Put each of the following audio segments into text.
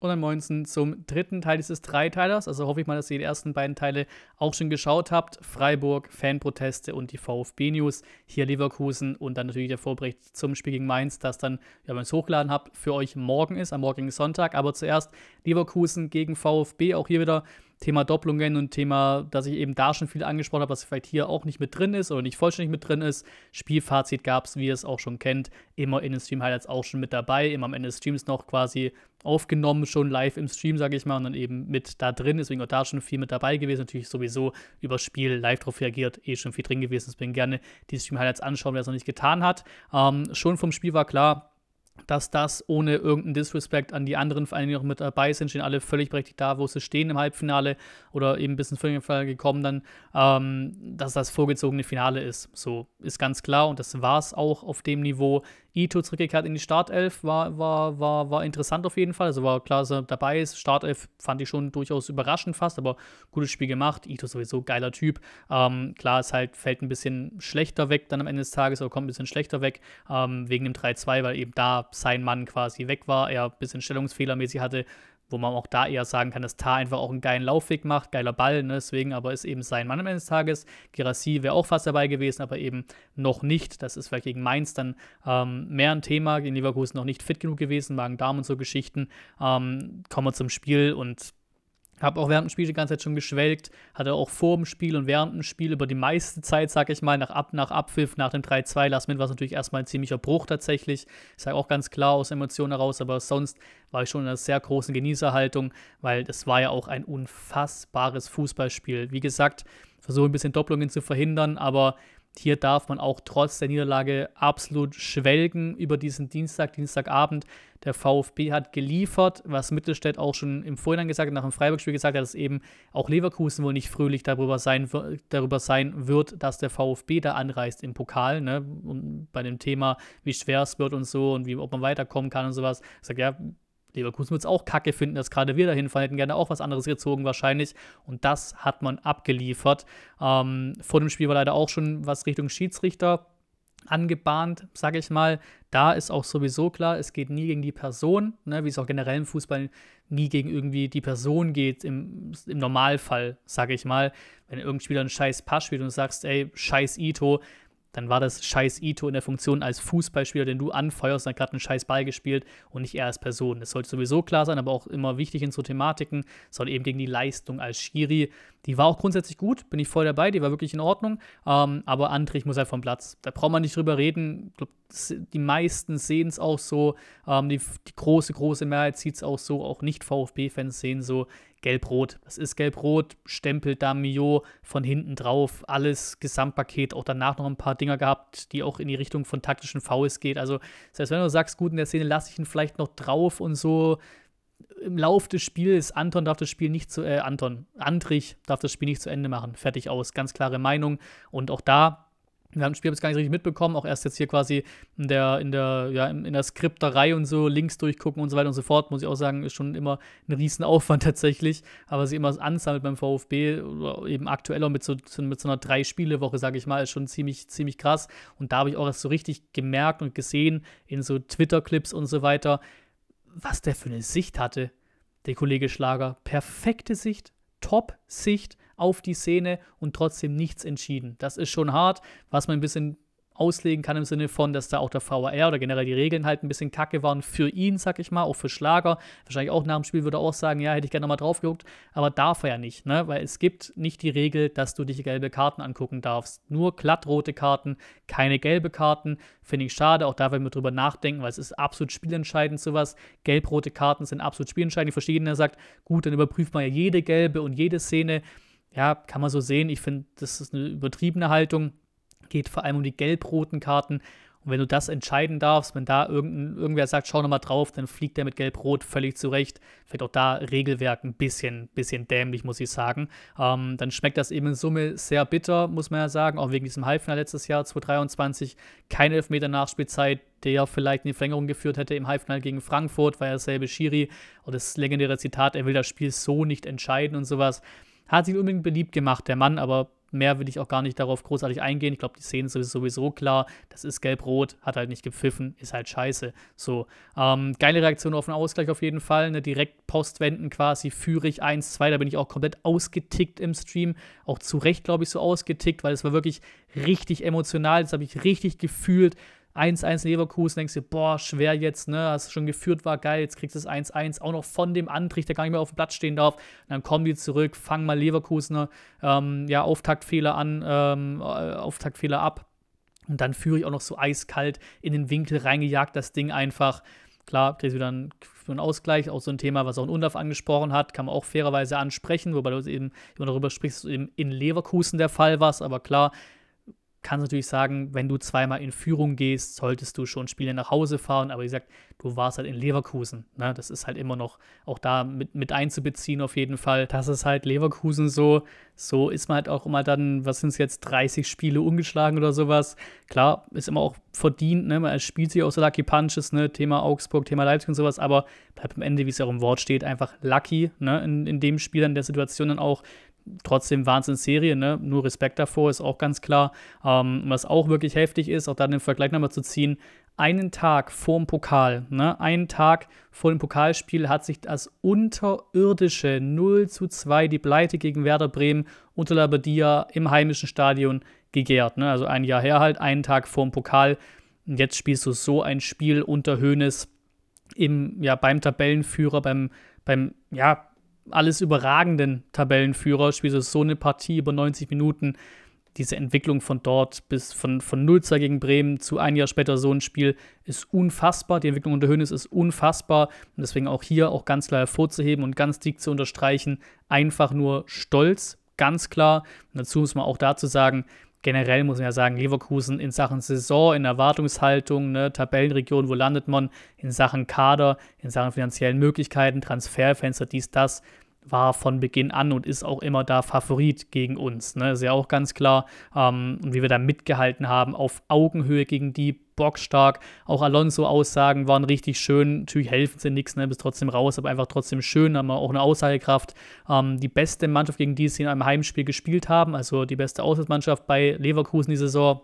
und dann moinsen zum dritten Teil dieses Dreiteilers. Also hoffe ich mal, dass ihr die ersten beiden Teile auch schon geschaut habt. Freiburg, Fanproteste und die VfB-News. Hier Leverkusen und dann natürlich der Vorbericht zum Spiel gegen Mainz, das dann, ja, wenn ich es hochgeladen habe, für euch morgen ist, am morgigen Sonntag. Aber zuerst Leverkusen gegen VfB. Auch hier wieder Thema Doppelungen und Thema, dass ich eben da schon viel angesprochen habe, was vielleicht hier auch nicht mit drin ist oder nicht vollständig mit drin ist. Spielfazit gab es, wie ihr es auch schon kennt, immer in den Stream-Highlights auch schon mit dabei, immer am Ende des Streams noch quasi aufgenommen, schon live im Stream, sage ich mal, und dann eben mit da drin, deswegen auch da schon viel mit dabei gewesen, natürlich sowieso über Spiel live drauf reagiert, eh schon viel drin gewesen, deswegen gerne die Stream-Highlights anschauen, wer es noch nicht getan hat. Ähm, schon vom Spiel war klar, dass das ohne irgendeinen Disrespect an die anderen Vereine, die noch mit dabei sind, stehen alle völlig berechtigt da, wo sie stehen im Halbfinale oder eben bis ins Viertelfinale gekommen dann, ähm, dass das vorgezogene Finale ist. So ist ganz klar und das war es auch auf dem Niveau. Ito zurückgekehrt in die Startelf, war, war, war, war interessant auf jeden Fall. Also war klar, dass er dabei ist. Startelf fand ich schon durchaus überraschend fast, aber gutes Spiel gemacht. Ito sowieso geiler Typ. Ähm, klar, es halt fällt ein bisschen schlechter weg dann am Ende des Tages, oder kommt ein bisschen schlechter weg ähm, wegen dem 3-2, weil eben da sein Mann quasi weg war, er ein bisschen stellungsfehlermäßig hatte, wo man auch da eher sagen kann, dass Tar einfach auch einen geilen Laufweg macht, geiler Ball, ne? deswegen aber ist eben sein Mann am Ende des Tages. Gerassi wäre auch fast dabei gewesen, aber eben noch nicht. Das ist vielleicht gegen Mainz dann ähm, mehr ein Thema, in Leverkusen noch nicht fit genug gewesen, Magen-Darm und so Geschichten. Ähm, kommen wir zum Spiel und habe auch während dem Spiel die ganze Zeit schon geschwelgt, hatte auch vor dem Spiel und während dem Spiel über die meiste Zeit, sag ich mal, nach, Ab nach Abpfiff, nach dem 3-2 Last Minute war es natürlich erstmal ein ziemlicher Bruch tatsächlich. Ich sage auch ganz klar aus Emotionen heraus, aber sonst war ich schon in einer sehr großen Genießerhaltung, weil das war ja auch ein unfassbares Fußballspiel. Wie gesagt, versuche ein bisschen Doppelungen zu verhindern, aber hier darf man auch trotz der Niederlage absolut schwelgen über diesen Dienstag, Dienstagabend. Der VfB hat geliefert, was Mittelstädt auch schon im Vorhinein gesagt hat, nach dem Freiburg-Spiel gesagt hat, dass eben auch Leverkusen wohl nicht fröhlich darüber sein, darüber sein wird, dass der VfB da anreist im Pokal. Ne? Und bei dem Thema, wie schwer es wird und so und wie, ob man weiterkommen kann und sowas. Ich sage, ja, Leverkusen wird es auch kacke finden, dass gerade wir dahin fallen, hätten gerne auch was anderes gezogen wahrscheinlich. Und das hat man abgeliefert. Ähm, vor dem Spiel war leider auch schon was Richtung Schiedsrichter angebahnt, sage ich mal. Da ist auch sowieso klar, es geht nie gegen die Person, ne, wie es auch generell im Fußball nie gegen irgendwie die Person geht, im, im Normalfall, sage ich mal. Wenn irgendein Spieler einen scheiß Pass spielt und du sagst, ey, scheiß Ito, dann war das scheiß Ito in der Funktion als Fußballspieler, den du anfeuerst, dann hat einen scheiß Ball gespielt und nicht er als Person. Das sollte sowieso klar sein, aber auch immer wichtig in so Thematiken, soll eben gegen die Leistung als Schiri. Die war auch grundsätzlich gut, bin ich voll dabei, die war wirklich in Ordnung, ähm, aber Andrich muss halt vom Platz. Da braucht man nicht drüber reden. Ich glaub, die meisten sehen es auch so, ähm, die, die, große, große Mehrheit sieht es auch so, auch nicht VfB-Fans sehen so, Gelb-Rot. Das ist Gelb-Rot, Stempel Damio von hinten drauf, alles Gesamtpaket, auch danach noch ein paar Dinger gehabt, die auch in die Richtung von taktischen Fouls geht. Also, selbst wenn du sagst, gut, in der Szene lasse ich ihn vielleicht noch drauf und so, im Lauf des Spiels, Anton darf das Spiel nicht zu, äh, Anton, Andrich darf das Spiel nicht zu Ende machen. Fertig aus, ganz klare Meinung. Und auch da wir haben das Spiel jetzt gar nicht richtig mitbekommen, auch erst jetzt hier quasi in der, in der, ja, in der Skripterei und so, Links durchgucken und so weiter und so fort, muss ich auch sagen, ist schon immer ein Riesenaufwand tatsächlich. Aber sie immer ansammelt beim VfB, äh, eben aktueller mit so, mit so einer Drei-Spiele-Woche, sage ich mal, ist schon ziemlich, ziemlich krass. Und da habe ich auch erst so richtig gemerkt und gesehen in so Twitter-Clips und so weiter, was der für eine Sicht hatte, der Kollege Schlager. Perfekte Sicht, Top-Sicht auf die Szene und trotzdem nichts entschieden. Das ist schon hart, was man ein bisschen auslegen kann im Sinne von, dass da auch der VAR oder generell die Regeln halt ein bisschen kacke waren für ihn, sag ich mal, auch für Schlager. Wahrscheinlich auch nach dem Spiel würde er auch sagen, ja, hätte ich gerne nochmal drauf geguckt, aber darf er ja nicht, ne? Weil es gibt nicht die Regel, dass du dich gelbe Karten angucken darfst. Nur glattrote Karten, keine gelbe Karten. Finde ich schade, auch da werden wir drüber nachdenken, weil es ist absolut spielentscheidend sowas. Gelbrote Karten sind absolut spielentscheidend. Ich verstehe, er sagt, gut, dann überprüft man ja jede gelbe und jede Szene ja, kann man so sehen. Ich finde, das ist eine übertriebene Haltung. Geht vor allem um die gelb-roten Karten. Und wenn du das entscheiden darfst, wenn da irgendein, irgendwer sagt, schau nochmal drauf, dann fliegt der mit Gelb-Rot völlig zurecht. Vielleicht auch da Regelwerk ein bisschen, bisschen dämlich, muss ich sagen. Ähm, dann schmeckt das eben in Summe sehr bitter, muss man ja sagen. Auch wegen diesem Halbfinale letztes Jahr, 2023. Keine Elfmeter-Nachspielzeit, der ja vielleicht in die Verlängerung geführt hätte im Halbfinale gegen Frankfurt, weil er dasselbe Schiri. Und das legendäre Zitat, er will das Spiel so nicht entscheiden und sowas hat sich unbedingt beliebt gemacht, der Mann, aber mehr will ich auch gar nicht darauf großartig eingehen. Ich glaube, die Szene ist sowieso klar. Das ist gelb-rot, hat halt nicht gepfiffen, ist halt scheiße. So, ähm, geile Reaktion auf den Ausgleich auf jeden Fall. Eine Postwenden quasi, führe ich 1-2. Da bin ich auch komplett ausgetickt im Stream. Auch zu Recht, glaube ich, so ausgetickt, weil es war wirklich richtig emotional. Das habe ich richtig gefühlt. 1-1 Leverkusen, denkst du, boah, schwer jetzt, ne? Hast schon geführt, war geil, jetzt kriegst du das 1-1 auch noch von dem Antrieb, der gar nicht mehr auf dem Platz stehen darf. Und dann kommen die zurück, fangen mal Leverkusen, ähm, ja, Auftaktfehler an, ähm, äh, Auftaktfehler ab. Und dann führe ich auch noch so eiskalt in den Winkel reingejagt, das Ding einfach. Klar, kriegst du dann für einen Ausgleich, auch so ein Thema, was auch ein Undorf angesprochen hat, kann man auch fairerweise ansprechen, wobei du eben wenn immer darüber sprichst, dass eben in Leverkusen der Fall war, aber klar, kannst natürlich sagen, wenn du zweimal in Führung gehst, solltest du schon Spiele nach Hause fahren. Aber wie gesagt, du warst halt in Leverkusen. Ne? Das ist halt immer noch auch da mit, mit einzubeziehen auf jeden Fall. Das ist halt Leverkusen so. So ist man halt auch immer dann, was sind es jetzt, 30 Spiele ungeschlagen oder sowas. Klar, ist immer auch verdient. Ne? Man spielt sich auch so Lucky Punches, ne? Thema Augsburg, Thema Leipzig und sowas. Aber bleibt am Ende, wie es ja auch im Wort steht, einfach Lucky ne? in, in dem Spiel, in der Situation dann auch trotzdem Wahnsinnsserie, ne? Nur Respekt davor ist auch ganz klar. Ähm, was auch wirklich heftig ist, auch da den Vergleich nochmal zu ziehen, einen Tag vor dem Pokal, ne, einen Tag vor dem Pokalspiel hat sich das unterirdische 0 zu 2, die Pleite gegen Werder Bremen unter Labadia im heimischen Stadion gegärt. Ne? Also ein Jahr her halt, einen Tag vor dem Pokal. Und jetzt spielst du so ein Spiel unter Hoeneß im, ja, beim Tabellenführer, beim, beim, ja, alles überragenden Tabellenführer, spielst du so eine Partie über 90 Minuten. Diese Entwicklung von dort bis von, von 0 gegen Bremen zu ein Jahr später so ein Spiel ist unfassbar. Die Entwicklung unter Hönes ist unfassbar. Und deswegen auch hier auch ganz klar hervorzuheben und ganz dick zu unterstreichen. Einfach nur stolz, ganz klar. Und dazu muss man auch dazu sagen, generell muss man ja sagen, Leverkusen in Sachen Saison, in Erwartungshaltung, ne, Tabellenregion, wo landet man, in Sachen Kader, in Sachen finanziellen Möglichkeiten, Transferfenster, dies, das, war von Beginn an und ist auch immer da Favorit gegen uns. Ne? Ist ja auch ganz klar. Ähm, und wie wir da mitgehalten haben, auf Augenhöhe gegen die bockstark. Auch Alonso-Aussagen waren richtig schön. Natürlich helfen sie nichts, ne? bist trotzdem raus, aber einfach trotzdem schön, haben wir auch eine Aussagekraft. Ähm, die beste Mannschaft, gegen die sie in einem Heimspiel gespielt haben, also die beste Auswärtsmannschaft bei Leverkusen die Saison.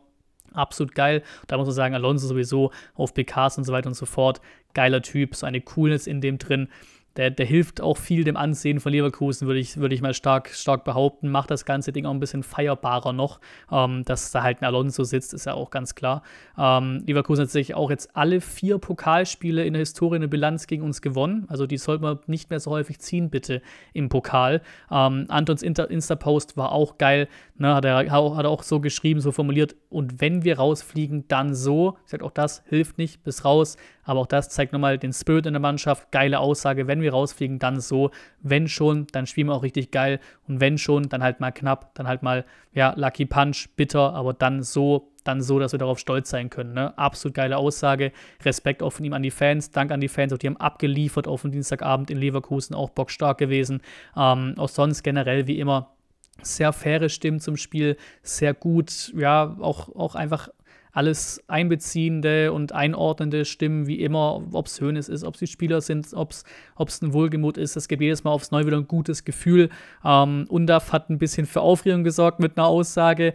Absolut geil. Da muss man sagen, Alonso sowieso auf PKs und so weiter und so fort. Geiler Typ, so eine Coolness in dem drin der, der hilft auch viel dem Ansehen von Leverkusen, würde ich, würd ich mal stark, stark behaupten. Macht das ganze Ding auch ein bisschen feierbarer noch. Ähm, dass da halt ein Alonso sitzt, ist ja auch ganz klar. Ähm, Leverkusen hat sich auch jetzt alle vier Pokalspiele in der Historie eine Bilanz gegen uns gewonnen. Also die sollte man nicht mehr so häufig ziehen, bitte, im Pokal. Ähm, Antons Insta-Post war auch geil. Ne, hat, er, hat er auch so geschrieben, so formuliert, und wenn wir rausfliegen, dann so. Ich sage, auch das hilft nicht bis raus, aber auch das zeigt nochmal den Spirit in der Mannschaft. Geile Aussage, wenn wir rausfliegen, dann so. Wenn schon, dann spielen wir auch richtig geil. Und wenn schon, dann halt mal knapp, dann halt mal, ja, Lucky Punch, bitter, aber dann so, dann so, dass wir darauf stolz sein können. Ne? Absolut geile Aussage. Respekt auch von ihm an die Fans. Dank an die Fans. Auch die haben abgeliefert auf dem Dienstagabend in Leverkusen. Auch bockstark gewesen. Ähm, auch sonst generell wie immer sehr faire Stimmen zum Spiel, sehr gut, ja, auch, auch einfach alles einbeziehende und einordnende Stimmen, wie immer, ob es Hönes ist, ob sie Spieler sind, ob es ein Wohlgemut ist. Das gibt jedes Mal aufs Neue wieder ein gutes Gefühl. Ähm, Undaf hat ein bisschen für Aufregung gesorgt mit einer Aussage,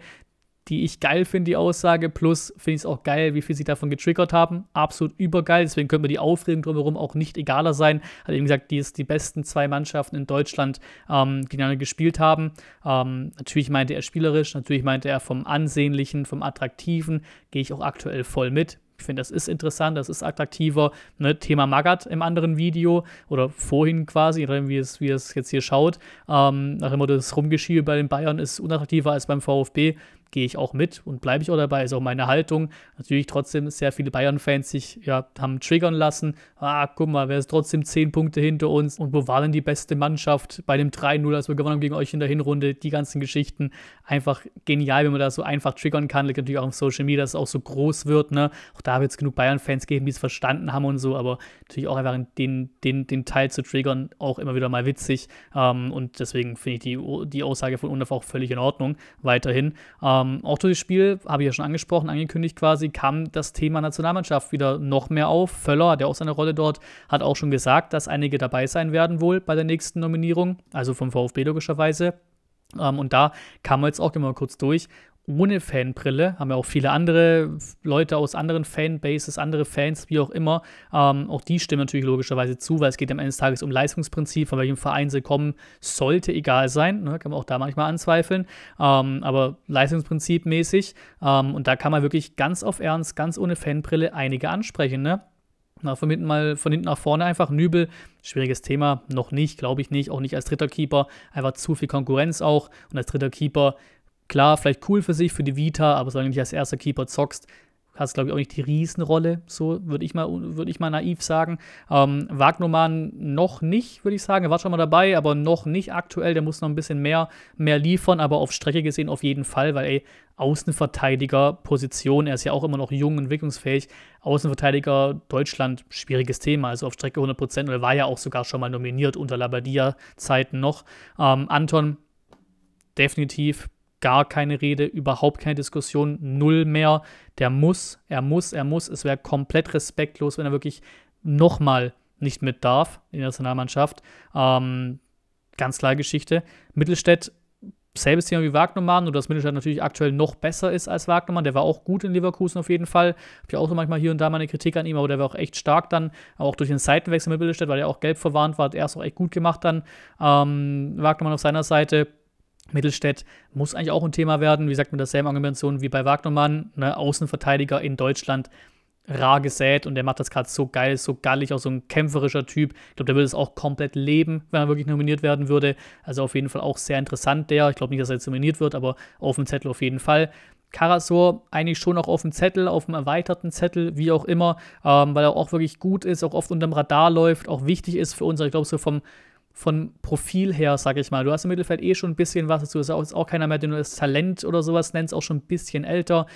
die ich geil finde, die Aussage. Plus finde ich es auch geil, wie viel sie davon getriggert haben. Absolut übergeil. Deswegen könnte mir die Aufregung drumherum auch nicht egaler sein. Hat eben gesagt, die ist die besten zwei Mannschaften in Deutschland ähm, gegeneinander gespielt haben. Ähm, natürlich meinte er spielerisch, natürlich meinte er vom Ansehnlichen, vom Attraktiven. Gehe ich auch aktuell voll mit. Ich finde, das ist interessant, das ist attraktiver. Ne? Thema Magat im anderen Video oder vorhin quasi, wie es, wie es jetzt hier schaut. Ähm, nach das Rumgeschiebe bei den Bayern ist unattraktiver als beim VfB gehe ich auch mit und bleibe ich auch dabei, ist auch meine Haltung. Natürlich trotzdem sehr viele Bayern-Fans sich ja, haben triggern lassen. Ah, guck mal, wer ist trotzdem zehn Punkte hinter uns und wo war denn die beste Mannschaft bei dem 3-0, als wir gewonnen haben gegen euch in der Hinrunde? Die ganzen Geschichten einfach genial, wenn man das so einfach triggern kann. Liegt natürlich auch auf Social Media, dass es auch so groß wird. Ne? Auch da wird es genug Bayern-Fans geben, die es verstanden haben und so, aber natürlich auch einfach den, den, den Teil zu triggern, auch immer wieder mal witzig. Ähm, und deswegen finde ich die, die Aussage von Undorf auch völlig in Ordnung weiterhin. Ähm, ähm, auch durch das Spiel, habe ich ja schon angesprochen, angekündigt quasi, kam das Thema Nationalmannschaft wieder noch mehr auf. Völler, der auch seine Rolle dort, hat auch schon gesagt, dass einige dabei sein werden wohl bei der nächsten Nominierung, also vom VfB logischerweise. Ähm, und da kam man jetzt auch immer kurz durch ohne Fanbrille, haben ja auch viele andere Leute aus anderen Fanbases, andere Fans, wie auch immer, ähm, auch die stimmen natürlich logischerweise zu, weil es geht am Ende des Tages um Leistungsprinzip, von welchem Verein sie kommen, sollte egal sein, ne? kann man auch da manchmal anzweifeln, ähm, aber Leistungsprinzip mäßig ähm, und da kann man wirklich ganz auf Ernst, ganz ohne Fanbrille einige ansprechen, ne? Na, von hinten mal von hinten nach vorne einfach. Nübel, schwieriges Thema, noch nicht, glaube ich nicht, auch nicht als dritter Keeper. Einfach zu viel Konkurrenz auch. Und als dritter Keeper Klar, vielleicht cool für sich, für die Vita, aber solange du nicht als erster Keeper zockst, hast, du, glaube ich, auch nicht die Riesenrolle, so würde ich, mal, würd ich mal naiv sagen. Ähm, Wagnermann noch nicht, würde ich sagen. Er war schon mal dabei, aber noch nicht aktuell. Der muss noch ein bisschen mehr, mehr liefern, aber auf Strecke gesehen auf jeden Fall, weil, ey, Außenverteidiger-Position, er ist ja auch immer noch jung, entwicklungsfähig. Außenverteidiger Deutschland, schwieriges Thema, also auf Strecke 100 Prozent. Und er war ja auch sogar schon mal nominiert unter Labadia-Zeiten noch. Ähm, Anton, definitiv gar keine Rede, überhaupt keine Diskussion, null mehr. Der muss, er muss, er muss. Es wäre komplett respektlos, wenn er wirklich nochmal nicht mit darf in der Nationalmannschaft. Ähm, ganz klare Geschichte. Mittelstädt, selbes Thema wie Wagnermann, nur dass Mittelstädt natürlich aktuell noch besser ist als Wagnermann. Der war auch gut in Leverkusen auf jeden Fall. Hab ich auch so manchmal hier und da meine Kritik an ihm, aber der war auch echt stark dann. Auch durch den Seitenwechsel mit Mittelstädt, weil er auch gelb verwarnt war, hat er es auch echt gut gemacht dann. Ähm, Wagnermann auf seiner Seite Mittelstädt muss eigentlich auch ein Thema werden. Wie gesagt, mit derselben Argumentation wie bei Wagnermann, ne? Außenverteidiger in Deutschland rar gesät und der macht das gerade so geil, so gallig, auch so ein kämpferischer Typ. Ich glaube, der würde es auch komplett leben, wenn er wirklich nominiert werden würde. Also auf jeden Fall auch sehr interessant der. Ich glaube nicht, dass er jetzt nominiert wird, aber auf dem Zettel auf jeden Fall. Karasor eigentlich schon auch auf dem Zettel, auf dem erweiterten Zettel, wie auch immer, ähm, weil er auch wirklich gut ist, auch oft unterm Radar läuft, auch wichtig ist für uns. Also ich glaube, so vom von Profil her, sag ich mal. Du hast im Mittelfeld eh schon ein bisschen was dazu. Ist auch, ist auch keiner mehr, den du das Talent oder sowas nennst, auch schon ein bisschen älter.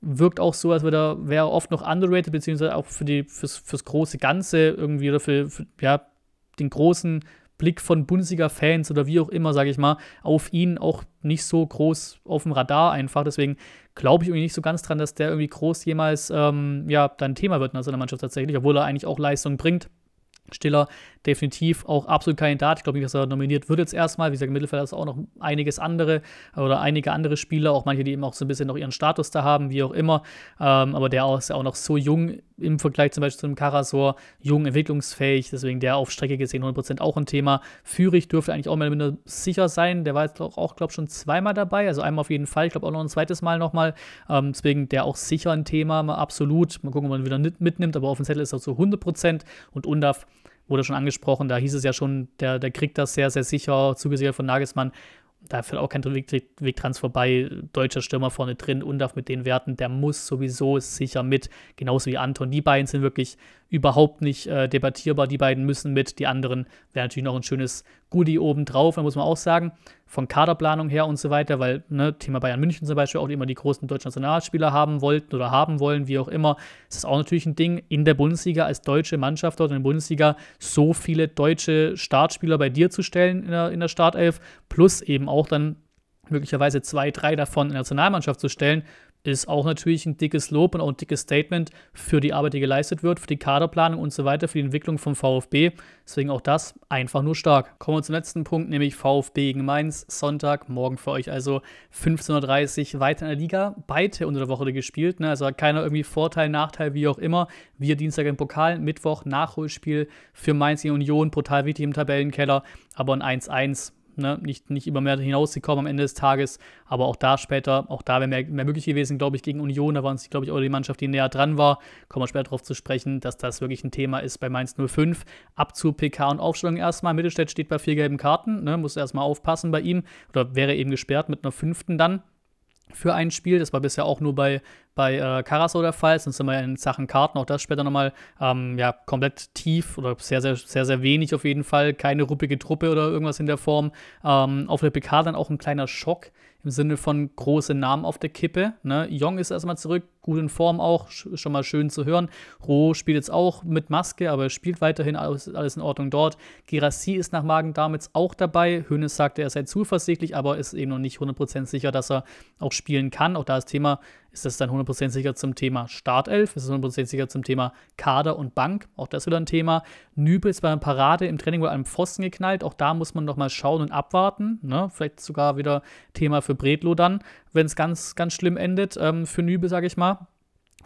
Wirkt auch so, als wäre wär oft noch underrated, beziehungsweise auch für die, fürs, fürs große Ganze irgendwie oder für, für ja, den großen Blick von Bundesliga-Fans oder wie auch immer, sage ich mal, auf ihn auch nicht so groß auf dem Radar einfach. Deswegen glaube ich irgendwie nicht so ganz dran, dass der irgendwie groß jemals ähm, ja, dann Thema wird in seiner Mannschaft tatsächlich, obwohl er eigentlich auch Leistung bringt. Stiller definitiv auch absolut Kandidat. Ich glaube nicht, dass er nominiert wird jetzt erstmal. Wie gesagt, im Mittelfeld ist auch noch einiges andere äh, oder einige andere Spieler, auch manche, die eben auch so ein bisschen noch ihren Status da haben, wie auch immer. Ähm, aber der ist ja auch noch so jung im Vergleich zum Beispiel zu einem Karasor, jung, entwicklungsfähig, deswegen der auf Strecke gesehen 100% auch ein Thema. Führig dürfte eigentlich auch mehr oder minder sicher sein. Der war jetzt auch, auch glaube ich, schon zweimal dabei, also einmal auf jeden Fall, ich glaube auch noch ein zweites Mal nochmal. Ähm, deswegen der auch sicher ein Thema, mal absolut. Mal gucken, ob man ihn wieder mitnimmt, aber auf dem Zettel ist er zu 100% und UNDAF wurde schon angesprochen, da hieß es ja schon, der, der kriegt das sehr, sehr sicher, zugesichert von Nagelsmann. Da fällt auch kein Weg, Weg trans vorbei. Deutscher Stürmer vorne drin, und darf mit den Werten, der muss sowieso sicher mit. Genauso wie Anton. Die beiden sind wirklich überhaupt nicht äh, debattierbar. Die beiden müssen mit, die anderen wäre natürlich noch ein schönes Goodie obendrauf. Da muss man auch sagen, von Kaderplanung her und so weiter, weil ne, Thema Bayern München zum Beispiel auch immer die großen deutschen Nationalspieler haben wollten oder haben wollen, wie auch immer. Das ist auch natürlich ein Ding, in der Bundesliga als deutsche Mannschaft dort in der Bundesliga so viele deutsche Startspieler bei dir zu stellen in der, in der Startelf, plus eben auch dann möglicherweise zwei, drei davon in der Nationalmannschaft zu stellen, ist auch natürlich ein dickes Lob und auch ein dickes Statement für die Arbeit, die geleistet wird, für die Kaderplanung und so weiter, für die Entwicklung vom VfB. Deswegen auch das einfach nur stark. Kommen wir zum letzten Punkt, nämlich VfB gegen Mainz. Sonntag, morgen für euch also 15.30 Uhr weiter in der Liga. Beide unter der Woche gespielt. Ne? Also keiner irgendwie Vorteil, Nachteil, wie auch immer. Wir Dienstag im Pokal, Mittwoch Nachholspiel für Mainz gegen Union. Brutal wichtig im Tabellenkeller, aber ein 1-1 ne, nicht, nicht über mehr hinausgekommen am Ende des Tages, aber auch da später, auch da wäre mehr, mehr möglich gewesen, glaube ich, gegen Union, da waren sie, glaube ich, auch die Mannschaft, die näher dran war, kommen wir später darauf zu sprechen, dass das wirklich ein Thema ist bei Mainz 05, ab zu PK und Aufstellung erstmal, Mittelstädt steht bei vier gelben Karten, ne, muss erstmal aufpassen bei ihm, oder wäre eben gesperrt mit einer fünften dann, für ein Spiel. Das war bisher auch nur bei bei äh, Karaso der Fall. Sonst sind wir in Sachen Karten, auch das später nochmal, ähm, ja, komplett tief oder sehr, sehr, sehr, sehr wenig auf jeden Fall. Keine ruppige Truppe oder irgendwas in der Form. Ähm, auf der PK dann auch ein kleiner Schock im Sinne von große Namen auf der Kippe. Ne? Jong ist erstmal zurück, gut in Form auch, schon mal schön zu hören. Roh spielt jetzt auch mit Maske, aber spielt weiterhin, alles, alles in Ordnung dort. Girassi ist nach Magen-Darm auch dabei. Hönes sagte, er sei zuversichtlich, aber ist eben noch nicht 100% sicher, dass er auch spielen kann. Auch da das Thema ist das dann 100% sicher zum Thema Startelf? Ist es 100% sicher zum Thema Kader und Bank? Auch das wieder ein Thema. Nübel ist bei einer Parade im Training wohl einem Pfosten geknallt. Auch da muss man nochmal schauen und abwarten. Ne? Vielleicht sogar wieder Thema für Bredlo dann, wenn es ganz, ganz schlimm endet ähm, für Nübel, sage ich mal.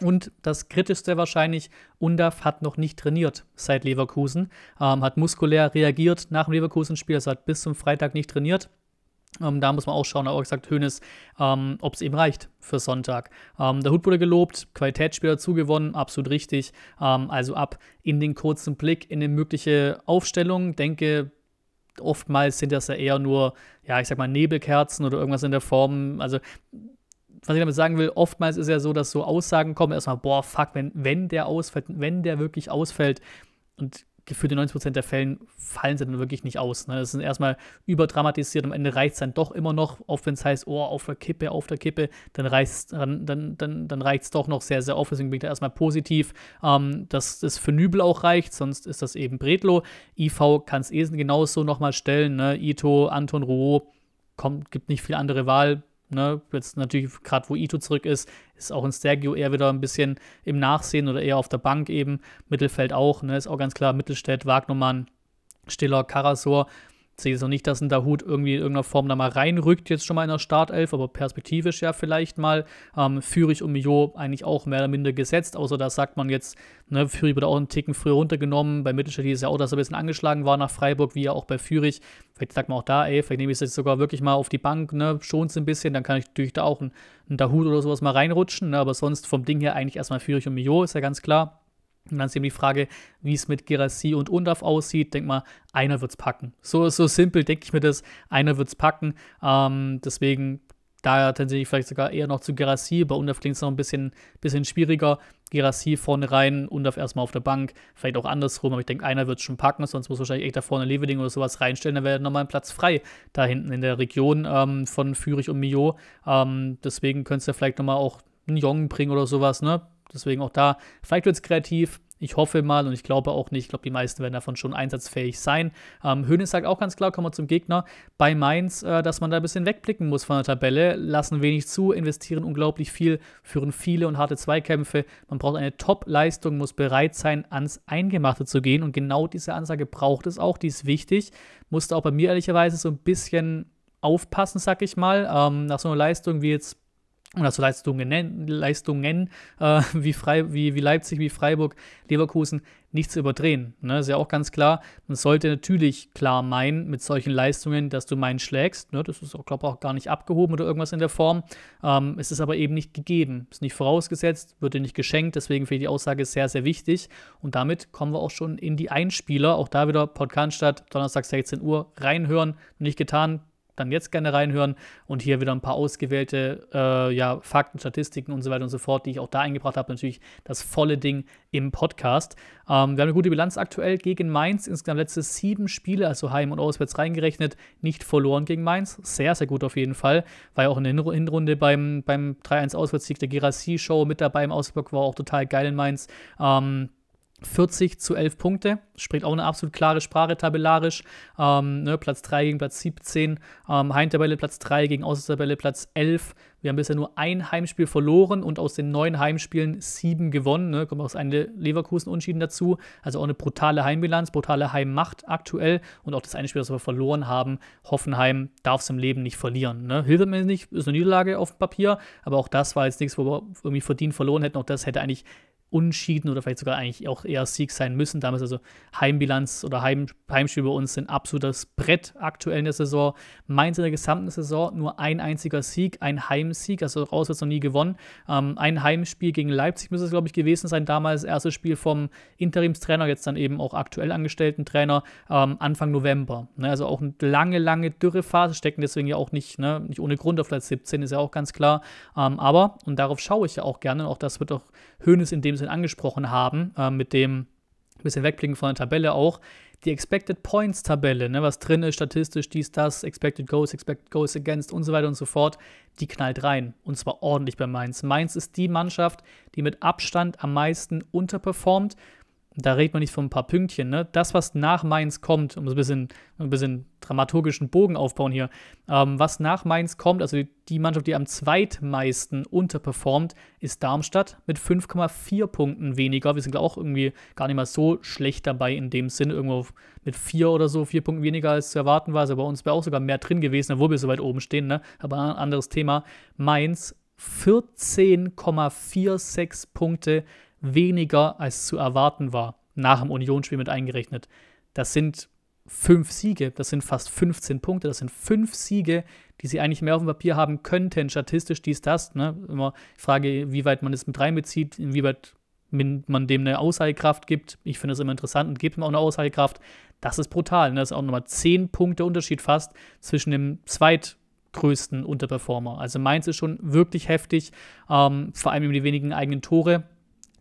Und das Kritischste wahrscheinlich, Undaf hat noch nicht trainiert seit Leverkusen, ähm, hat muskulär reagiert nach dem Leverkusen-Spiel, also hat bis zum Freitag nicht trainiert. Ähm, da muss man auch schauen, aber gesagt, Hönes, ähm, ob es ihm reicht für Sonntag. Ähm, der Hut wurde gelobt, Qualitätsspieler zugewonnen, absolut richtig. Ähm, also ab in den kurzen Blick, in eine mögliche Aufstellung. Denke, oftmals sind das ja eher nur, ja, ich sag mal, Nebelkerzen oder irgendwas in der Form. Also was ich damit sagen will, oftmals ist ja so, dass so Aussagen kommen, erstmal, boah, fuck, wenn, wenn der ausfällt, wenn der wirklich ausfällt, und gefühlte 90% der Fällen fallen sie dann wirklich nicht aus. Ne? Das sind erstmal überdramatisiert, am Ende reicht es dann doch immer noch, auch wenn es heißt, oh, auf der Kippe, auf der Kippe, dann reicht dann, dann, dann, dann reicht's doch noch sehr, sehr oft. Deswegen bin ich da erstmal positiv, ähm, dass das für Nübel auch reicht, sonst ist das eben Bredlo. IV kann es Esen eh genauso nochmal stellen, ne? Ito, Anton Rouault, kommt, gibt nicht viel andere Wahl, Ne, jetzt natürlich, gerade wo Ito zurück ist, ist auch in Sergio eher wieder ein bisschen im Nachsehen oder eher auf der Bank eben. Mittelfeld auch, ne, ist auch ganz klar. Mittelstädt, Wagnermann, Stiller, Karasor sehe jetzt noch nicht, dass ein Dahut irgendwie in irgendeiner Form da mal reinrückt, jetzt schon mal in der Startelf, aber perspektivisch ja vielleicht mal. Ähm, Führig und Mio eigentlich auch mehr oder minder gesetzt, außer da sagt man jetzt, ne, Führig wurde auch einen Ticken früher runtergenommen. Bei Mittelstädt ist ja auch, dass er ein bisschen angeschlagen war nach Freiburg, wie ja auch bei Führig. Vielleicht sagt man auch da, ey, vielleicht nehme ich es jetzt sogar wirklich mal auf die Bank, ne, schont es ein bisschen, dann kann ich natürlich da auch einen, einen Dahut oder sowas mal reinrutschen, ne, aber sonst vom Ding her eigentlich erstmal Führig und Mio, ist ja ganz klar. Und dann ist eben die Frage, wie es mit Gerassi und Undaf aussieht. Denk mal, einer wird es packen. So, so simpel denke ich mir das. Einer wird es packen. Ähm, deswegen da tatsächlich vielleicht sogar eher noch zu Gerassi. Bei Undaf klingt es noch ein bisschen, bisschen schwieriger. Gerassi vorne rein, Undaf erstmal auf der Bank. Vielleicht auch andersrum, aber ich denke, einer wird es schon packen, sonst muss wahrscheinlich echt da vorne Leveding oder sowas reinstellen. Dann wäre nochmal ein Platz frei da hinten in der Region ähm, von Fürich und Mio. Ähm, deswegen könntest du ja vielleicht nochmal auch einen Jong bringen oder sowas, ne? Deswegen auch da, vielleicht wird es kreativ. Ich hoffe mal und ich glaube auch nicht. Ich glaube, die meisten werden davon schon einsatzfähig sein. Ähm, Hönes sagt auch ganz klar, kommen wir zum Gegner, bei Mainz, äh, dass man da ein bisschen wegblicken muss von der Tabelle, lassen wenig zu, investieren unglaublich viel, führen viele und harte Zweikämpfe. Man braucht eine Top-Leistung, muss bereit sein, ans Eingemachte zu gehen. Und genau diese Ansage braucht es auch, die ist wichtig. Musste auch bei mir ehrlicherweise so ein bisschen aufpassen, sag ich mal. Ähm, nach so einer Leistung wie jetzt oder zu Leistungen, ne, Leistungen äh, wie, Frei, wie, wie Leipzig, wie Freiburg, Leverkusen nicht zu überdrehen. Ne? Ist ja auch ganz klar. Man sollte natürlich klar meinen, mit solchen Leistungen, dass du meinen schlägst. Ne? Das ist, glaube ich, auch gar nicht abgehoben oder irgendwas in der Form. Ähm, es ist aber eben nicht gegeben. Ist nicht vorausgesetzt, wird dir nicht geschenkt. Deswegen finde ich die Aussage sehr, sehr wichtig. Und damit kommen wir auch schon in die Einspieler. Auch da wieder Podcast statt, Donnerstag 16 Uhr. Reinhören. Nicht getan dann jetzt gerne reinhören und hier wieder ein paar ausgewählte äh, ja, Fakten, Statistiken und so weiter und so fort, die ich auch da eingebracht habe. Natürlich das volle Ding im Podcast. Ähm, wir haben eine gute Bilanz aktuell gegen Mainz. Insgesamt letzte sieben Spiele, also heim und auswärts reingerechnet, nicht verloren gegen Mainz. Sehr, sehr gut auf jeden Fall. War ja auch in der Hinrunde beim, beim 3-1-Auswärtssieg der Gerassi-Show mit dabei im Ausblick, war auch total geil in Mainz. Ähm, 40 zu 11 Punkte, spricht auch eine absolut klare Sprache tabellarisch. Ähm, ne, Platz 3 gegen Platz 17, ähm, Heimtabelle Platz 3 gegen Außentabelle Platz 11. Wir haben bisher nur ein Heimspiel verloren und aus den neun Heimspielen sieben gewonnen. Ne? Kommt auch das eine Leverkusen-Unschieden dazu. Also auch eine brutale Heimbilanz, brutale Heimmacht aktuell. Und auch das eine Spiel, das wir verloren haben, Hoffenheim darf es im Leben nicht verlieren. Ne? Hilft mir nicht, ist eine Niederlage auf dem Papier. Aber auch das war jetzt nichts, wo wir irgendwie verdient verloren hätten. Auch das hätte eigentlich Unschieden oder vielleicht sogar eigentlich auch eher Sieg sein müssen. Damals also Heimbilanz oder Heim, Heimspiel bei uns sind absolutes Brett aktuell in der Saison. Mainz in der gesamten Saison nur ein einziger Sieg, ein Heimsieg, also raus jetzt noch nie gewonnen. Ähm, ein Heimspiel gegen Leipzig müsste es, glaube ich, gewesen sein. Damals erstes Spiel vom Interimstrainer, jetzt dann eben auch aktuell angestellten Trainer, ähm, Anfang November. Ne, also auch eine lange, lange Dürrephase stecken, deswegen ja auch nicht, ne, nicht ohne Grund auf Platz 17, ist ja auch ganz klar. Ähm, aber, und darauf schaue ich ja auch gerne, auch das wird auch Höhnes in dem dem Sinn angesprochen haben, äh, mit dem bisschen wegblicken von der Tabelle auch, die Expected Points Tabelle, ne, was drin ist, statistisch dies, das, Expected Goals, Expected Goals Against und so weiter und so fort, die knallt rein. Und zwar ordentlich bei Mainz. Mainz ist die Mannschaft, die mit Abstand am meisten unterperformt da redet man nicht von ein paar Pünktchen, ne? Das, was nach Mainz kommt, um so ein bisschen, ein bisschen dramaturgischen Bogen aufbauen hier, ähm, was nach Mainz kommt, also die, Mannschaft, die am zweitmeisten unterperformt, ist Darmstadt mit 5,4 Punkten weniger. Wir sind auch irgendwie gar nicht mal so schlecht dabei in dem Sinn, irgendwo mit vier oder so, vier Punkten weniger als zu erwarten war. Also bei uns wäre auch sogar mehr drin gewesen, obwohl wir so weit oben stehen, ne? Aber ein anderes Thema. Mainz 14,46 Punkte weniger als zu erwarten war, nach dem Unionsspiel mit eingerechnet. Das sind fünf Siege, das sind fast 15 Punkte, das sind fünf Siege, die sie eigentlich mehr auf dem Papier haben könnten, statistisch dies, das. Ne? Immer die Frage, wie weit man es mit reinbezieht, inwieweit man dem eine Aussagekraft gibt. Ich finde es immer interessant und gibt ihm auch eine Aussagekraft. Das ist brutal. Ne? Das ist auch nochmal 10 Punkte Unterschied fast zwischen dem zweit größten Unterperformer. Also Mainz ist schon wirklich heftig, ähm, vor allem über die wenigen eigenen Tore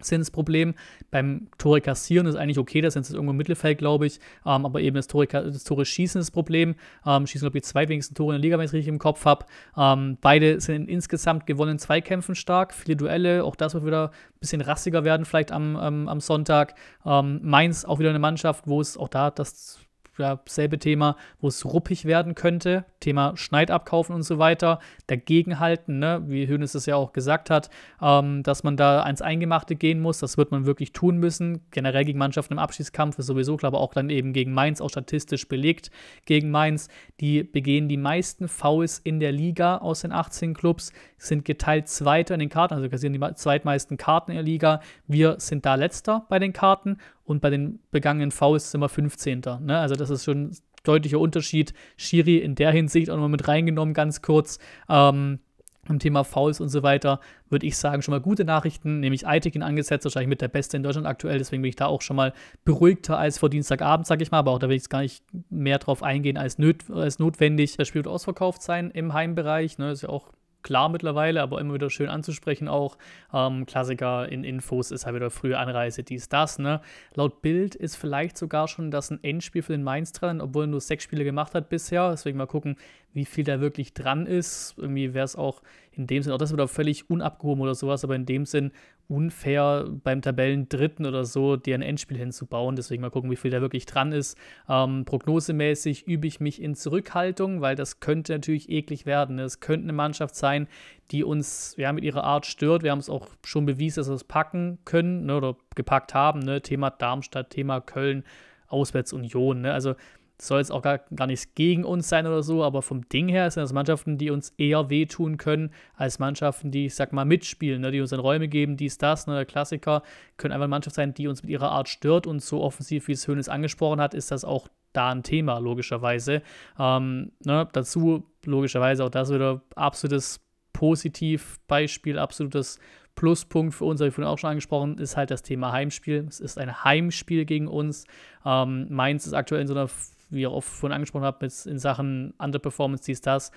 sind das Problem. Beim Tore kassieren ist eigentlich okay, da sind sie irgendwo im Mittelfeld, glaube ich. Ähm, aber eben das Tore, das Tore schießen ist das Problem. Ähm, schießen, glaube ich, die zweitwenigsten Tore in der Liga, wenn ich es richtig im Kopf habe. Ähm, beide sind insgesamt gewonnen, zwei Kämpfen stark, viele Duelle. Auch das wird wieder ein bisschen rassiger werden, vielleicht am, ähm, am Sonntag. Ähm, Mainz auch wieder eine Mannschaft, wo es auch da das ja, selbe Thema, wo es ruppig werden könnte, Thema Schneidabkaufen und so weiter, dagegenhalten, ne? wie Hönes es ja auch gesagt hat, ähm, dass man da ans Eingemachte gehen muss, das wird man wirklich tun müssen, generell gegen Mannschaften im Abschiedskampf ist sowieso glaube ich, auch dann eben gegen Mainz, auch statistisch belegt gegen Mainz, die begehen die meisten Fouls in der Liga aus den 18 Clubs, sind geteilt Zweiter in den Karten, also kassieren die zweitmeisten Karten in der Liga, wir sind da Letzter bei den Karten und bei den begangenen Fouls sind wir 15. Ne? Also das ist schon ein deutlicher Unterschied. Schiri in der Hinsicht auch nochmal mit reingenommen, ganz kurz. Ähm, im Thema Fouls und so weiter, würde ich sagen, schon mal gute Nachrichten, nämlich Eitekin angesetzt, wahrscheinlich mit der Beste in Deutschland aktuell, deswegen bin ich da auch schon mal beruhigter als vor Dienstagabend, sag ich mal, aber auch da will ich jetzt gar nicht mehr drauf eingehen als, nöt als notwendig. Das Spiel wird ausverkauft sein im Heimbereich, ne, ist ja auch klar mittlerweile, aber immer wieder schön anzusprechen auch. Ähm, Klassiker in Infos ist halt wieder frühe Anreise, dies, das. Ne? Laut Bild ist vielleicht sogar schon das ein Endspiel für den Mainz dran, obwohl er nur sechs Spiele gemacht hat bisher. Deswegen mal gucken, wie viel da wirklich dran ist. Irgendwie wäre es auch in dem Sinn, auch das wieder völlig unabgehoben oder sowas, aber in dem Sinn unfair, beim Tabellendritten oder so dir ein Endspiel hinzubauen. Deswegen mal gucken, wie viel da wirklich dran ist. Ähm, prognosemäßig übe ich mich in Zurückhaltung, weil das könnte natürlich eklig werden. Ne? Es könnte eine Mannschaft sein, die uns ja, mit ihrer Art stört. Wir haben es auch schon bewiesen, dass wir es packen können ne, oder gepackt haben. Ne? Thema Darmstadt, Thema Köln, Auswärtsunion. Ne? Also soll jetzt auch gar, gar nichts gegen uns sein oder so, aber vom Ding her sind das Mannschaften, die uns eher wehtun können, als Mannschaften, die, ich sag mal, mitspielen, ne, die uns dann Räume geben, dies, das, ne, der Klassiker, können einfach Mannschaften sein, die uns mit ihrer Art stört und so offensiv, wie es Hönes angesprochen hat, ist das auch da ein Thema, logischerweise. Ähm, ne, dazu, logischerweise, auch das wieder absolutes Positivbeispiel, absolutes Pluspunkt für uns, habe ich vorhin auch schon angesprochen, ist halt das Thema Heimspiel. Es ist ein Heimspiel gegen uns. Ähm, Mainz ist aktuell in so einer wie ich auch vorhin angesprochen habe, in Sachen Underperformance, dies, das.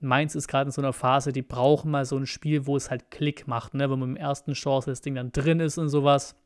Mainz ist gerade in so einer Phase, die brauchen mal so ein Spiel, wo es halt Klick macht, ne? wenn man im ersten Chance das Ding dann drin ist und sowas.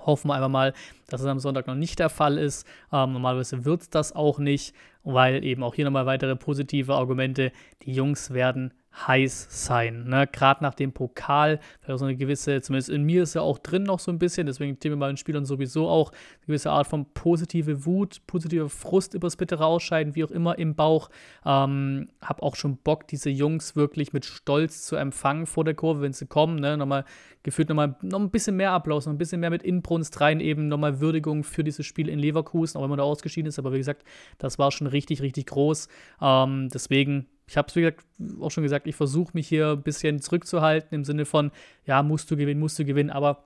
Hoffen wir einfach mal, dass es am Sonntag noch nicht der Fall ist. Ähm, normalerweise wird es das auch nicht, weil eben auch hier nochmal weitere positive Argumente. Die Jungs werden heiß sein. Ne? Gerade nach dem Pokal, vielleicht so eine gewisse, zumindest in mir ist ja auch drin noch so ein bisschen, deswegen nehmen wir bei den Spielern sowieso auch eine gewisse Art von positive Wut, positiver Frust übers bittere Ausscheiden, wie auch immer im Bauch. Ähm, hab auch schon Bock, diese Jungs wirklich mit Stolz zu empfangen vor der Kurve, wenn sie kommen. Ne? Nochmal gefühlt nochmal noch ein bisschen mehr Applaus, noch ein bisschen mehr mit Inbrunst rein, eben nochmal Würdigung für dieses Spiel in Leverkusen, auch wenn man da ausgeschieden ist. Aber wie gesagt, das war schon richtig, richtig groß. Ähm, deswegen ich habe es, wie gesagt, auch schon gesagt, ich versuche mich hier ein bisschen zurückzuhalten im Sinne von, ja, musst du gewinnen, musst du gewinnen, aber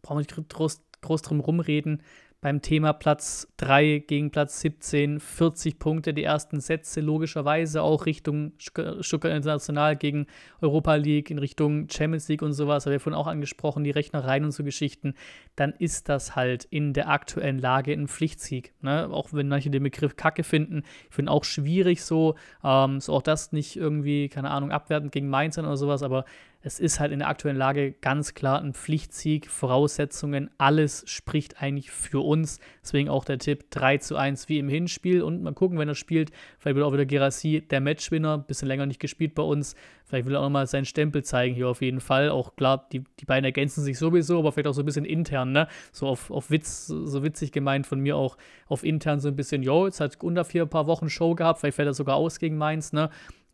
brauchen wir nicht groß, groß drum rumreden beim Thema Platz 3 gegen Platz 17, 40 Punkte, die ersten Sätze logischerweise auch Richtung Stuttgart International gegen Europa League, in Richtung Champions League und sowas, habe wir vorhin auch angesprochen, die Rechnereien und so Geschichten, dann ist das halt in der aktuellen Lage ein Pflichtsieg. Ne? Auch wenn manche den Begriff Kacke finden, ich finde auch schwierig so, ähm, ist auch das nicht irgendwie, keine Ahnung, abwertend gegen Mainz sein oder sowas, aber es ist halt in der aktuellen Lage ganz klar ein Pflichtsieg, Voraussetzungen, alles spricht eigentlich für uns. Deswegen auch der Tipp 3 zu 1 wie im Hinspiel und mal gucken, wenn er spielt. Vielleicht wird auch wieder Gerassi der Matchwinner, bisschen länger nicht gespielt bei uns. Vielleicht will er auch nochmal seinen Stempel zeigen hier auf jeden Fall. Auch klar, die, die beiden ergänzen sich sowieso, aber vielleicht auch so ein bisschen intern, ne? So auf, auf Witz, so witzig gemeint von mir auch, auf intern so ein bisschen, yo, jetzt hat Gunter vier ein paar Wochen Show gehabt, vielleicht fällt er sogar aus gegen Mainz, ne?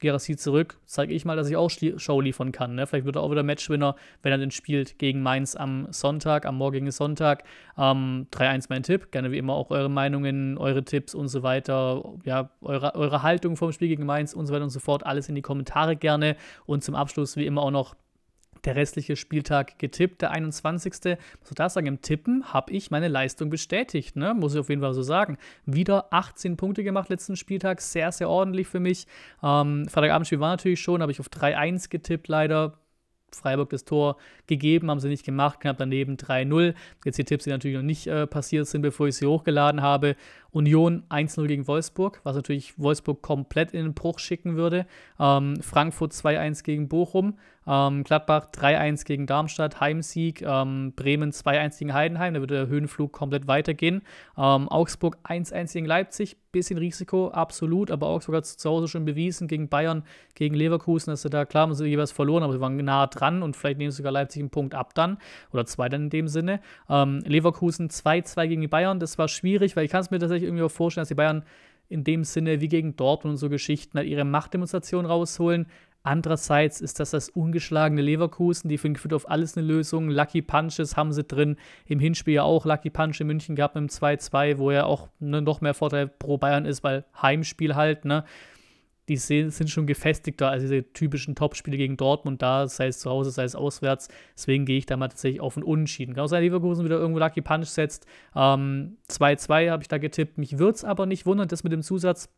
Gerassi zurück, zeige ich mal, dass ich auch Show liefern kann. Ne? Vielleicht wird er auch wieder Matchwinner, wenn er denn spielt gegen Mainz am Sonntag, am morgigen Sonntag. Ähm, 3-1 mein Tipp. Gerne wie immer auch eure Meinungen, eure Tipps und so weiter. Ja, eure, eure Haltung vom Spiel gegen Mainz und so weiter und so fort. Alles in die Kommentare gerne. Und zum Abschluss wie immer auch noch der restliche Spieltag getippt, der 21. Muss ich da sagen, im Tippen habe ich meine Leistung bestätigt, ne? muss ich auf jeden Fall so sagen. Wieder 18 Punkte gemacht letzten Spieltag, sehr, sehr ordentlich für mich. Ähm, Freitagabendspiel war natürlich schon, habe ich auf 3-1 getippt, leider. Freiburg das Tor gegeben, haben sie nicht gemacht, knapp daneben 3-0. Jetzt die Tipps, die natürlich noch nicht äh, passiert sind, bevor ich sie hochgeladen habe. Union 1-0 gegen Wolfsburg, was natürlich Wolfsburg komplett in den Bruch schicken würde. Ähm, Frankfurt 2-1 gegen Bochum, ähm, Gladbach 3-1 gegen Darmstadt, Heimsieg, ähm, Bremen 2-1 gegen Heidenheim, da würde der Höhenflug komplett weitergehen. Ähm, Augsburg 1-1 gegen Leipzig, bisschen Risiko, absolut, aber Augsburg hat es zu Hause schon bewiesen gegen Bayern, gegen Leverkusen, dass sie da, klar haben sie jeweils verloren, aber sie waren nah dran und vielleicht nehmen sie sogar Leipzig einen Punkt ab dann oder zwei dann in dem Sinne. Ähm, Leverkusen 2-2 gegen die Bayern, das war schwierig, weil ich kann es mir tatsächlich irgendwie auch vorstellen, dass die Bayern in dem Sinne wie gegen Dortmund und so Geschichten halt ihre Machtdemonstration rausholen. Andererseits ist das das ungeschlagene Leverkusen, die finden auf alles eine Lösung. Lucky Punches haben sie drin. Im Hinspiel ja auch Lucky Punch in München gehabt mit dem 2-2, wo ja auch ne, noch mehr Vorteil pro Bayern ist, weil Heimspiel halt, ne? die sind schon gefestigter als diese typischen Topspiele gegen Dortmund da, sei es zu Hause, sei es auswärts. Deswegen gehe ich da mal tatsächlich auf einen Unentschieden. Kann auch sein, Leverkusen wieder irgendwo Lucky Punch setzt. 2-2 ähm, habe ich da getippt. Mich würde es aber nicht wundern, das mit dem Zusatz.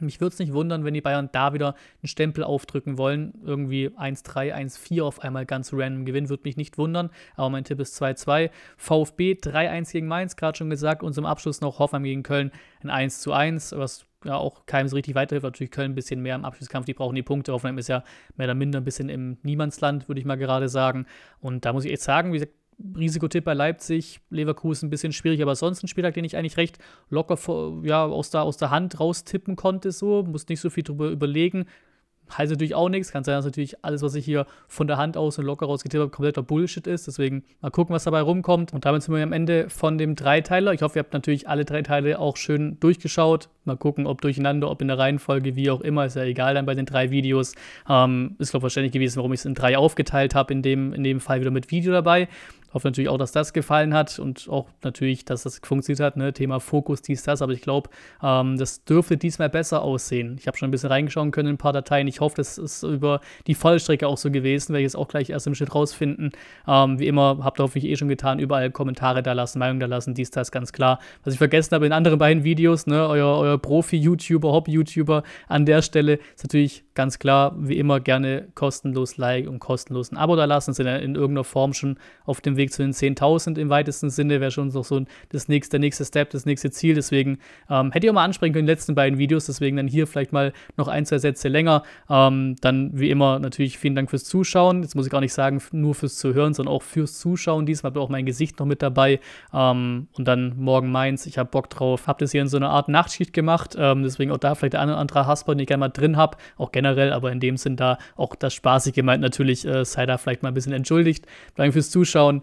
Mich würde es nicht wundern, wenn die Bayern da wieder einen Stempel aufdrücken wollen. Irgendwie 1-3, 1-4 auf einmal ganz random gewinnen, würde mich nicht wundern. Aber mein Tipp ist 2-2. VfB 3-1 gegen Mainz, gerade schon gesagt. Und zum Abschluss noch Hoffenheim gegen Köln ein 1-1, was ja, auch keinem so richtig weiterhilft. Natürlich Köln ein bisschen mehr im Abschlusskampf, die brauchen die Punkte. Hoffenheim ist ja mehr oder minder ein bisschen im Niemandsland, würde ich mal gerade sagen. Und da muss ich echt sagen, wie gesagt, Risikotipp bei Leipzig, Leverkusen ein bisschen schwierig, aber sonst ein Spieltag, den ich eigentlich recht locker ja, aus, der, aus der Hand raustippen konnte, so, muss nicht so viel drüber überlegen heißt natürlich auch nichts. Kann sein, dass natürlich alles, was ich hier von der Hand aus und locker rausgetippt habe, kompletter Bullshit ist. Deswegen mal gucken, was dabei rumkommt. Und damit sind wir am Ende von dem Dreiteiler. Ich hoffe, ihr habt natürlich alle drei Teile auch schön durchgeschaut. Mal gucken, ob durcheinander, ob in der Reihenfolge, wie auch immer, ist ja egal dann bei den drei Videos. Ähm, ist, glaube ich, verständlich gewesen, warum ich es in drei aufgeteilt habe, in dem, in dem Fall wieder mit Video dabei. Hoffe natürlich auch, dass das gefallen hat und auch natürlich, dass das funktioniert hat. Ne? Thema Fokus, dies, das. Aber ich glaube, ähm, das dürfte diesmal besser aussehen. Ich habe schon ein bisschen reingeschauen können in ein paar Dateien. Ich hoffe, das ist über die Vollstrecke auch so gewesen. Werde ich jetzt auch gleich erst im Schritt rausfinden. Ähm, wie immer, habt ihr hoffentlich eh schon getan. Überall Kommentare da lassen, Meinung da lassen, dies, das, ganz klar. Was ich vergessen habe in anderen beiden Videos, ne? euer, euer Profi-YouTuber, Hobby-YouTuber an der Stelle ist natürlich ganz klar, wie immer, gerne kostenlos Like und kostenlos ein Abo da lassen. Sind in irgendeiner Form schon auf dem Weg Weg zu den 10.000 im weitesten Sinne wäre schon so, so das nächste, der nächste Step, das nächste Ziel. Deswegen ähm, hätte ich auch mal ansprechen können, in den letzten beiden Videos. Deswegen dann hier vielleicht mal noch ein, zwei Sätze länger. Ähm, dann wie immer natürlich vielen Dank fürs Zuschauen. Jetzt muss ich gar nicht sagen, nur fürs Zuhören, sondern auch fürs Zuschauen. Diesmal habe ich auch mein Gesicht noch mit dabei. Ähm, und dann morgen meins. Ich habe Bock drauf. Habe das hier in so einer Art Nachtschicht gemacht. Ähm, deswegen auch da vielleicht der eine oder andere Hasper, den ich gerne mal drin habe. Auch generell, aber in dem Sinn da auch das Spaßig gemeint natürlich, äh, sei da vielleicht mal ein bisschen entschuldigt. Danke fürs Zuschauen